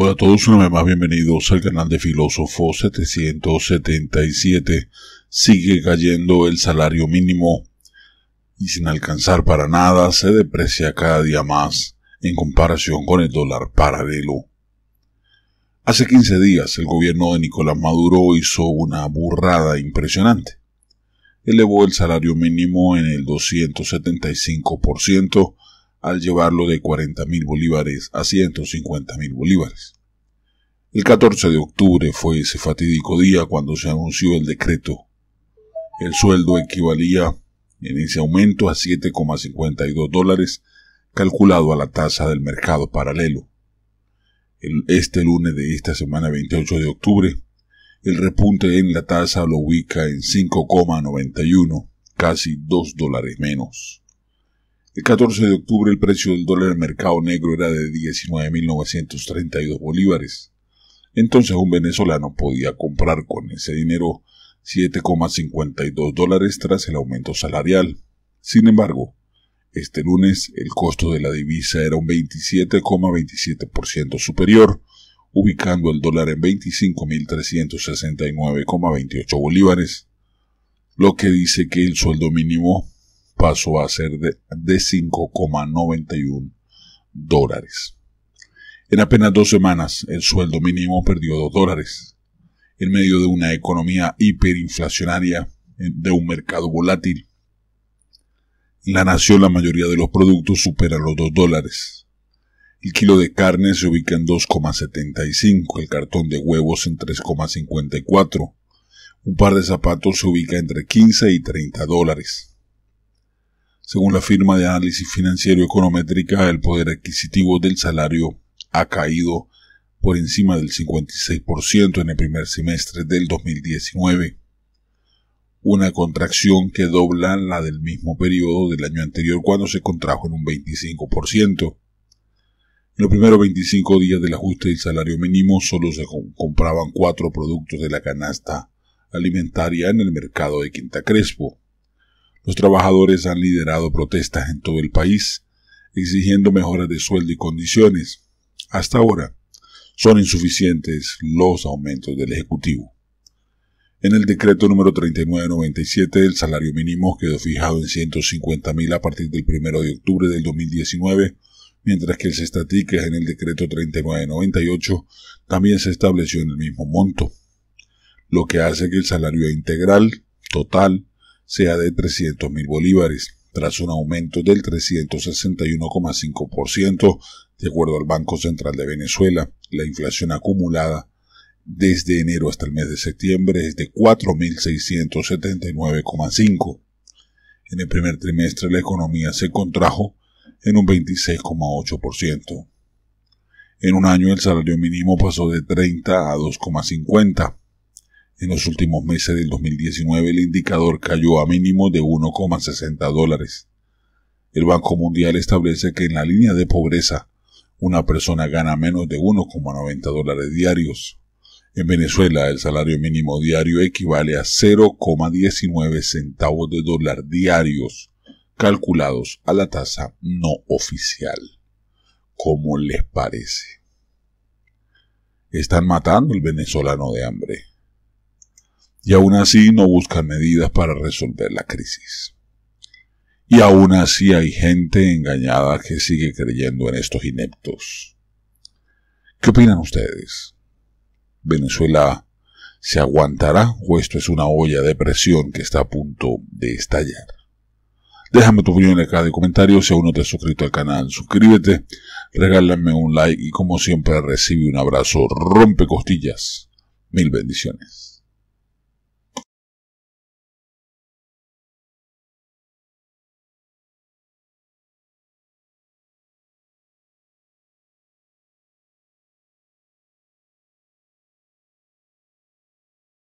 Hola a todos, una vez más bienvenidos al canal de Filósofo 777. Sigue cayendo el salario mínimo y sin alcanzar para nada se deprecia cada día más en comparación con el dólar paralelo. Hace 15 días el gobierno de Nicolás Maduro hizo una burrada impresionante. Elevó el salario mínimo en el 275% al llevarlo de 40 mil bolívares a 150 mil bolívares. El 14 de octubre fue ese fatídico día cuando se anunció el decreto. El sueldo equivalía en ese aumento a 7,52 dólares calculado a la tasa del mercado paralelo. este lunes de esta semana 28 de octubre, el repunte en la tasa lo ubica en 5,91, casi 2 dólares menos. El 14 de octubre el precio del dólar en mercado negro era de 19.932 bolívares. Entonces un venezolano podía comprar con ese dinero 7,52 dólares tras el aumento salarial. Sin embargo, este lunes el costo de la divisa era un 27,27% superior, ubicando el dólar en 25.369,28 bolívares, lo que dice que el sueldo mínimo pasó a ser de 5,91 dólares. En apenas dos semanas, el sueldo mínimo perdió dos dólares. En medio de una economía hiperinflacionaria, de un mercado volátil, la nación la mayoría de los productos supera los 2 dólares. El kilo de carne se ubica en 2,75, el cartón de huevos en 3,54, un par de zapatos se ubica entre 15 y 30 dólares. Según la firma de análisis financiero econométrica, el poder adquisitivo del salario ha caído por encima del 56% en el primer semestre del 2019, una contracción que dobla la del mismo periodo del año anterior cuando se contrajo en un 25%. En los primeros 25 días del ajuste del salario mínimo solo se compraban cuatro productos de la canasta alimentaria en el mercado de Quinta Crespo. Los trabajadores han liderado protestas en todo el país, exigiendo mejoras de sueldo y condiciones. Hasta ahora son insuficientes los aumentos del Ejecutivo. En el decreto número 3997, el salario mínimo quedó fijado en 150.000 a partir del 1 de octubre del 2019, mientras que el Sestati, en el decreto 3998, también se estableció en el mismo monto, lo que hace que el salario integral total sea de 300 mil bolívares tras un aumento del 361,5%, de acuerdo al Banco Central de Venezuela. La inflación acumulada desde enero hasta el mes de septiembre es de 4.679,5. En el primer trimestre la economía se contrajo en un 26,8%. En un año el salario mínimo pasó de 30 a 2,50 en los últimos meses del 2019 el indicador cayó a mínimo de 1,60 dólares. El Banco Mundial establece que en la línea de pobreza una persona gana menos de 1,90 dólares diarios. En Venezuela el salario mínimo diario equivale a 0,19 centavos de dólar diarios calculados a la tasa no oficial. ¿Cómo les parece? Están matando al venezolano de hambre y aún así no buscan medidas para resolver la crisis. Y aún así hay gente engañada que sigue creyendo en estos ineptos. ¿Qué opinan ustedes? ¿Venezuela se aguantará o esto es una olla de presión que está a punto de estallar? Déjame tu opinión en acá de comentarios si aún no te has suscrito al canal. Suscríbete, regálame un like y como siempre recibe un abrazo rompe costillas. Mil bendiciones.